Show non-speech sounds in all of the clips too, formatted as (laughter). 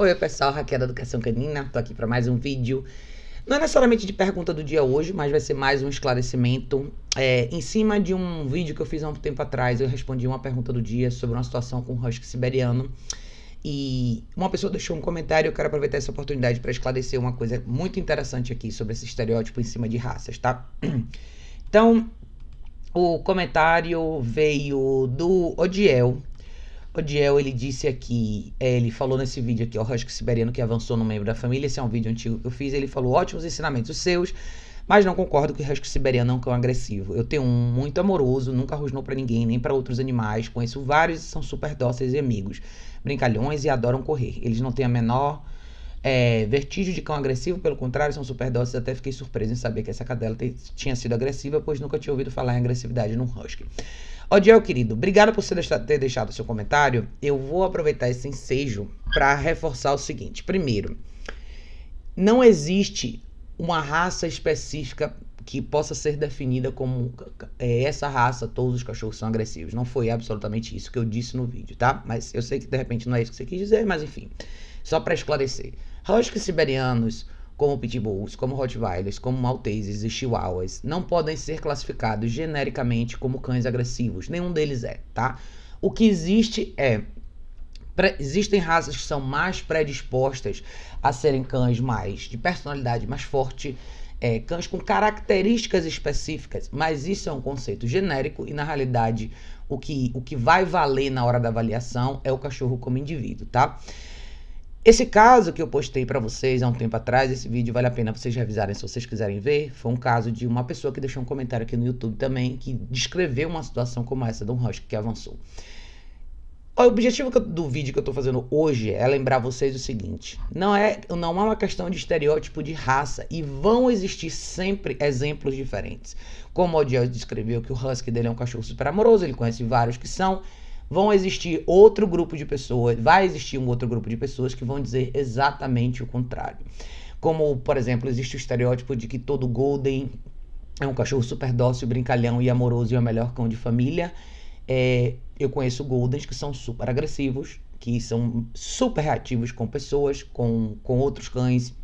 Oi pessoal, Raquel da Educação Canina, tô aqui para mais um vídeo. Não é necessariamente de pergunta do dia hoje, mas vai ser mais um esclarecimento. É, em cima de um vídeo que eu fiz há um tempo atrás, eu respondi uma pergunta do dia sobre uma situação com um husky siberiano. E uma pessoa deixou um comentário, eu quero aproveitar essa oportunidade para esclarecer uma coisa muito interessante aqui sobre esse estereótipo em cima de raças, tá? Então, o comentário veio do Odiel, o Odiel, ele disse aqui, é, ele falou nesse vídeo aqui, o Husky Siberiano que avançou no membro da família, esse é um vídeo antigo que eu fiz, ele falou ótimos ensinamentos seus, mas não concordo que o Husky Siberiano é um cão agressivo. Eu tenho um muito amoroso, nunca rosnou para ninguém, nem para outros animais, conheço vários e são super dóceis e amigos, brincalhões e adoram correr. Eles não têm a menor é, vertígio de cão agressivo, pelo contrário, são superdoses. Até fiquei surpreso em saber que essa cadela te, tinha sido agressiva, pois nunca tinha ouvido falar em agressividade num husky. Odiel, querido, obrigado por você deixar, ter deixado seu comentário. Eu vou aproveitar esse ensejo para reforçar o seguinte: primeiro, não existe uma raça específica que possa ser definida como é, essa raça, todos os cachorros são agressivos. Não foi absolutamente isso que eu disse no vídeo, tá? Mas eu sei que de repente não é isso que você quis dizer, mas enfim. Só para esclarecer, husky siberianos como pitbulls, como rottweilers, como malteses e chihuahuas não podem ser classificados genericamente como cães agressivos. Nenhum deles é, tá? O que existe é existem raças que são mais predispostas a serem cães mais de personalidade mais forte, é, cães com características específicas, mas isso é um conceito genérico e na realidade o que, o que vai valer na hora da avaliação é o cachorro como indivíduo, tá? Esse caso que eu postei para vocês há um tempo atrás, esse vídeo vale a pena vocês revisarem se vocês quiserem ver, foi um caso de uma pessoa que deixou um comentário aqui no YouTube também, que descreveu uma situação como essa de um husky que avançou. O objetivo do vídeo que eu estou fazendo hoje é lembrar vocês o seguinte: não é, não é uma questão de estereótipo de raça e vão existir sempre exemplos diferentes. Como o Odiel descreveu que o husky dele é um cachorro super amoroso, ele conhece vários que são, vão existir outro grupo de pessoas, vai existir um outro grupo de pessoas que vão dizer exatamente o contrário. Como, por exemplo, existe o estereótipo de que todo Golden é um cachorro super dócil, brincalhão e amoroso e é o melhor cão de família. É, eu conheço Goldens que são super agressivos, que são super reativos com pessoas, com, com outros cães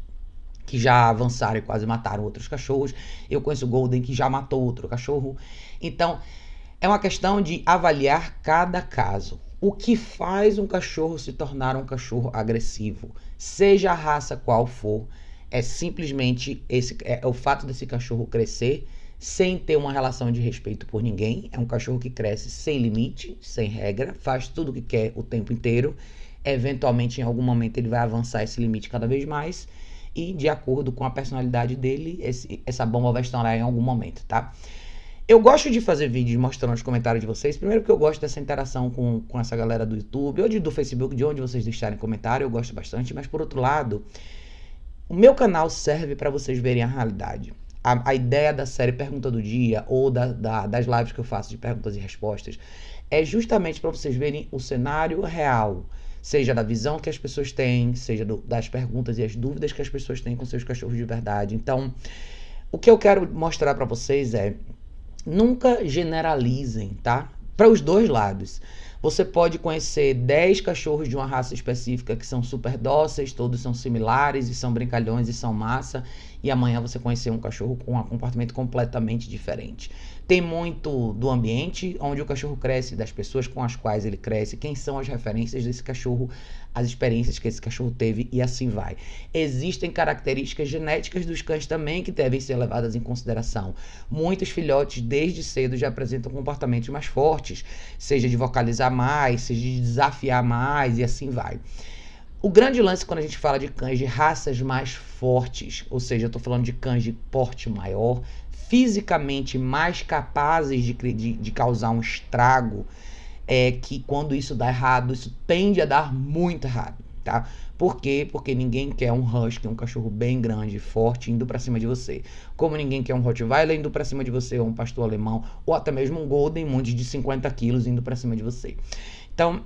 que já avançaram e quase mataram outros cachorros. Eu conheço Golden que já matou outro cachorro. Então, é uma questão de avaliar cada caso. O que faz um cachorro se tornar um cachorro agressivo, seja a raça qual for, é simplesmente esse é, é o fato desse cachorro crescer sem ter uma relação de respeito por ninguém. É um cachorro que cresce sem limite, sem regra, faz tudo o que quer o tempo inteiro. Eventualmente, em algum momento, ele vai avançar esse limite cada vez mais. E de acordo com a personalidade dele, esse, essa bomba vai estourar em algum momento, tá? Eu gosto de fazer vídeos mostrando os comentários de vocês. Primeiro que eu gosto dessa interação com, com essa galera do YouTube ou de, do Facebook, de onde vocês deixarem comentário, eu gosto bastante. Mas por outro lado, o meu canal serve para vocês verem a realidade. A, a, ideia da série Pergunta do Dia ou da, da, das lives que eu faço de perguntas e respostas é justamente para vocês verem o cenário real. Seja da visão que as pessoas têm, seja do, das perguntas e as dúvidas que as pessoas têm com seus cachorros de verdade. Então, o que eu quero mostrar para vocês é Nunca generalizem, tá? Para os dois lados. Você pode conhecer 10 cachorros de uma raça específica que são super dóceis, todos são similares e são brincalhões e são massa, e amanhã você conhecer um cachorro com um comportamento completamente diferente. Tem muito do ambiente onde o cachorro cresce, das pessoas com as quais ele cresce, quem são as referências desse cachorro, as experiências que esse cachorro teve e assim vai. Existem características genéticas dos cães também que devem ser levadas em consideração. Muitos filhotes desde cedo já apresentam comportamentos mais fortes, seja de vocalizar mais, seja de desafiar mais e assim vai. O grande lance quando a gente fala de cães de raças mais fortes, ou seja, eu estou falando de cães de porte maior, fisicamente mais capazes de, de, de causar um estrago, é que quando isso dá errado, isso tende a dar muito errado, tá? Por quê? Porque ninguém quer um husky, um cachorro bem grande, forte, indo para cima de você. Como ninguém quer um Rottweiler indo para cima de você, ou um pastor alemão, ou até mesmo um golden, um monte de 50 quilos indo para cima de você. Então,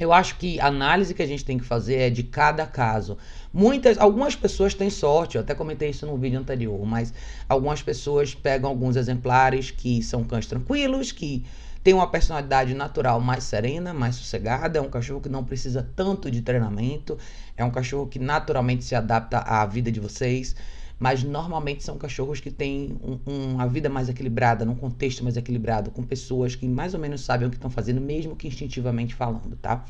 eu acho que a análise que a gente tem que fazer é de cada caso. Muitas, algumas pessoas têm sorte, eu até comentei isso no vídeo anterior, mas algumas pessoas pegam alguns exemplares que são cães tranquilos, que têm uma personalidade natural mais serena, mais sossegada, é um cachorro que não precisa tanto de treinamento, é um cachorro que naturalmente se adapta à vida de vocês mas normalmente são cachorros que têm um, uma vida mais equilibrada, num contexto mais equilibrado, com pessoas que mais ou menos sabem o que estão fazendo, mesmo que instintivamente falando, tá?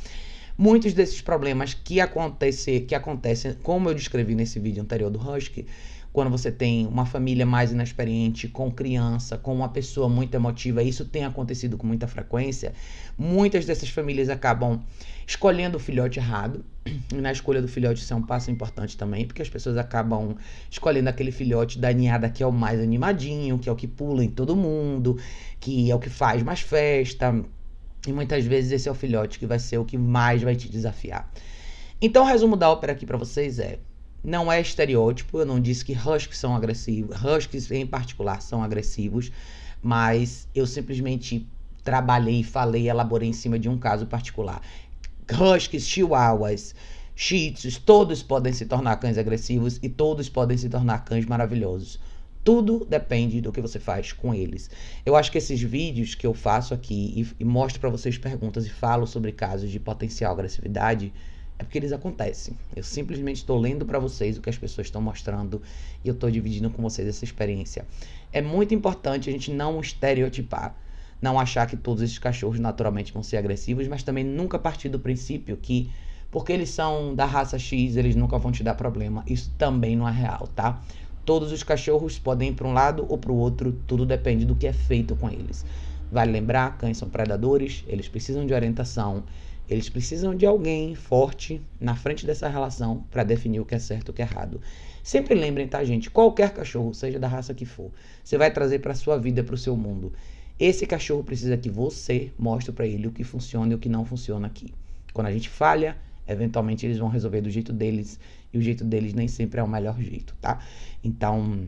Muitos desses problemas que, acontece, que acontecem, como eu descrevi nesse vídeo anterior do Husky, quando você tem uma família mais inexperiente, com criança, com uma pessoa muito emotiva, isso tem acontecido com muita frequência, muitas dessas famílias acabam escolhendo o filhote errado. (clears throat) E na escolha do filhote isso é um passo importante também, porque as pessoas acabam escolhendo aquele filhote da ninhada que é o mais animadinho, que é o que pula em todo mundo, que é o que faz mais festa. E muitas vezes esse é o filhote que vai ser o que mais vai te desafiar. Então, o resumo da ópera aqui para vocês é: não é estereótipo, eu não disse que huskies são agressivos, huskies em particular são agressivos, mas eu simplesmente trabalhei, falei, elaborei em cima de um caso particular. Huskies, chihuahuas, shih tzus, todos podem se tornar cães agressivos e todos podem se tornar cães maravilhosos. Tudo depende do que você faz com eles. Eu acho que esses vídeos que eu faço aqui e, e mostro para vocês perguntas e falo sobre casos de potencial agressividade, é porque eles acontecem. Eu simplesmente estou lendo para vocês o que as pessoas estão mostrando e eu estou dividindo com vocês essa experiência. É muito importante a gente não estereotipar, não achar que todos esses cachorros naturalmente vão ser agressivos, mas também nunca partir do princípio que porque eles são da raça X, eles nunca vão te dar problema. Isso também não é real, tá? Todos os cachorros podem ir para um lado ou para o outro, tudo depende do que é feito com eles. Vale lembrar, cães são predadores, eles precisam de orientação eles precisam de alguém forte na frente dessa relação para definir o que é certo e o que é errado. Sempre lembrem, tá, gente? Qualquer cachorro, seja da raça que for, você vai trazer para sua vida, para o seu mundo. Esse cachorro precisa que você mostre para ele o que funciona e o que não funciona aqui. Quando a gente falha, eventualmente eles vão resolver do jeito deles e o jeito deles nem sempre é o melhor jeito, tá? Então,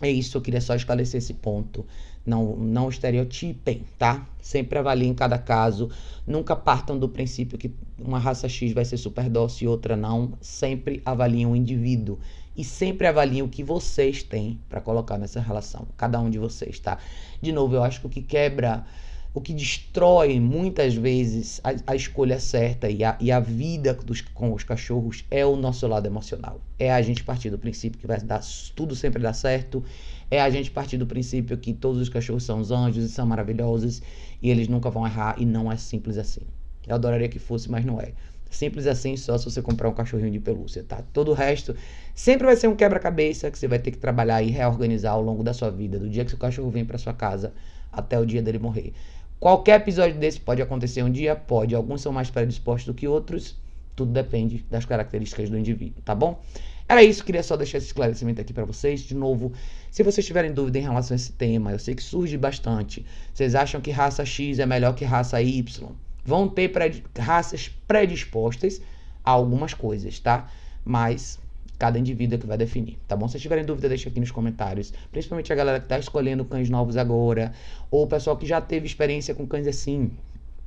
é isso, eu queria só esclarecer esse ponto. Não, não estereotipem, tá? Sempre avaliem cada caso. Nunca partam do princípio que uma raça X vai ser super doce e outra não. Sempre avaliem o indivíduo. E sempre avaliem o que vocês têm para colocar nessa relação. Cada um de vocês, tá? De novo, eu acho que o que quebra o que destrói muitas vezes a, a escolha certa e a, e a vida dos, com os cachorros é o nosso lado emocional. É a gente partir do princípio que vai dar, tudo sempre dá certo, é a gente partir do princípio que todos os cachorros são os anjos e são maravilhosos e eles nunca vão errar e não é simples assim. Eu adoraria que fosse, mas não é. Simples assim, só se você comprar um cachorrinho de pelúcia, tá? Todo o resto sempre vai ser um quebra-cabeça que você vai ter que trabalhar e reorganizar ao longo da sua vida, do dia que seu cachorro vem para sua casa até o dia dele morrer. Qualquer episódio desse pode acontecer um dia, pode. Alguns são mais predispostos do que outros. Tudo depende das características do indivíduo, tá bom? Era isso, queria só deixar esse esclarecimento aqui para vocês. De novo, se vocês tiverem dúvida em relação a esse tema, eu sei que surge bastante. Vocês acham que raça X é melhor que raça Y? Vão ter pred... raças predispostas a algumas coisas, tá? Mas cada indivíduo é que vai definir, tá bom? Se tiverem dúvida, deixa aqui nos comentários. Principalmente a galera que tá escolhendo cães novos agora, ou o pessoal que já teve experiência com cães assim.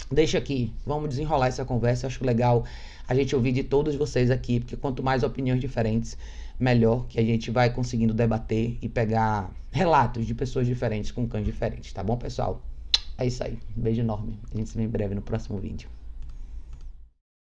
Deixa aqui, vamos desenrolar essa conversa. acho legal a gente ouvir de todos vocês aqui, porque quanto mais opiniões diferentes, melhor que a gente vai conseguindo debater e pegar relatos de pessoas diferentes com cães diferentes, tá bom, pessoal? É isso aí. Beijo enorme. A gente se vê em breve no próximo vídeo.